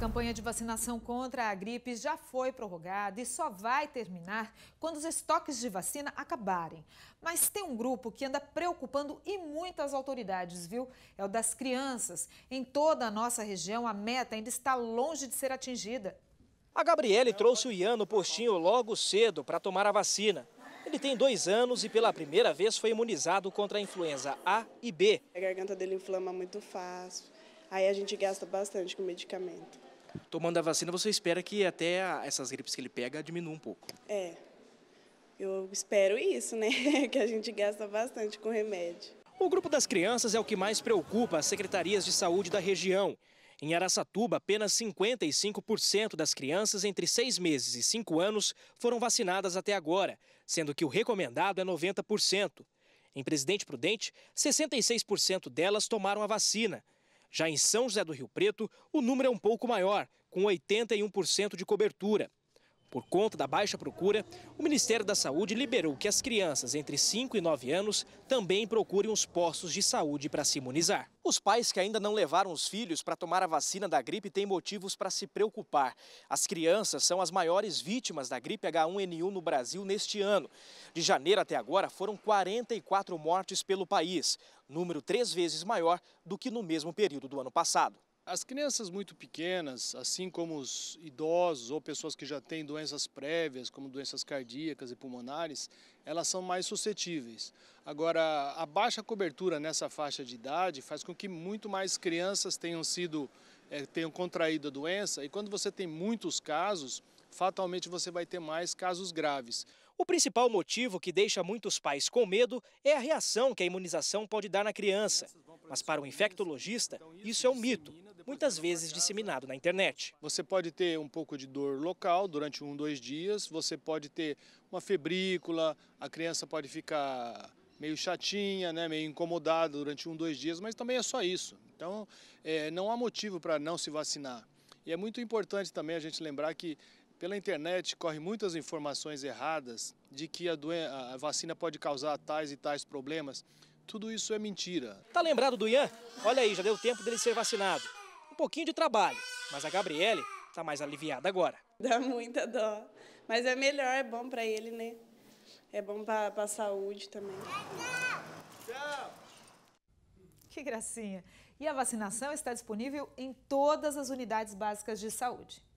campanha de vacinação contra a gripe já foi prorrogada e só vai terminar quando os estoques de vacina acabarem. Mas tem um grupo que anda preocupando e muitas autoridades, viu? É o das crianças. Em toda a nossa região, a meta ainda está longe de ser atingida. A Gabriele trouxe o Ian no postinho logo cedo para tomar a vacina. Ele tem dois anos e pela primeira vez foi imunizado contra a influenza A e B. A garganta dele inflama muito fácil, aí a gente gasta bastante com medicamento tomando a vacina, você espera que até essas gripes que ele pega diminua um pouco. É. Eu espero isso, né? que a gente gasta bastante com remédio. O grupo das crianças é o que mais preocupa as secretarias de saúde da região. Em Araçatuba, apenas 55% das crianças entre 6 meses e 5 anos foram vacinadas até agora, sendo que o recomendado é 90%. Em Presidente Prudente, 66% delas tomaram a vacina já em São José do Rio Preto, o número é um pouco maior, com 81% de cobertura. Por conta da baixa procura, o Ministério da Saúde liberou que as crianças entre 5 e 9 anos também procurem os postos de saúde para se imunizar. Os pais que ainda não levaram os filhos para tomar a vacina da gripe têm motivos para se preocupar. As crianças são as maiores vítimas da gripe H1N1 no Brasil neste ano. De janeiro até agora, foram 44 mortes pelo país, número três vezes maior do que no mesmo período do ano passado. As crianças muito pequenas, assim como os idosos ou pessoas que já têm doenças prévias, como doenças cardíacas e pulmonares, elas são mais suscetíveis. Agora, a baixa cobertura nessa faixa de idade faz com que muito mais crianças tenham sido é, tenham contraído a doença e quando você tem muitos casos, fatalmente você vai ter mais casos graves. O principal motivo que deixa muitos pais com medo é a reação que a imunização pode dar na criança. Mas para o infectologista, então isso é um mito muitas vezes disseminado na internet. Você pode ter um pouco de dor local durante um, dois dias, você pode ter uma febrícula, a criança pode ficar meio chatinha, né, meio incomodada durante um, dois dias, mas também é só isso. Então, é, não há motivo para não se vacinar. E é muito importante também a gente lembrar que pela internet correm muitas informações erradas de que a, a, vacina pode causar tais e tais problemas. Tudo isso é mentira. Tá lembrado do Ian? Olha aí, já deu tempo dele ser vacinado pouquinho de trabalho, mas a Gabriele está mais aliviada agora. Dá muita dó, mas é melhor, é bom para ele, né? É bom para a saúde também. Que gracinha! E a vacinação está disponível em todas as unidades básicas de saúde.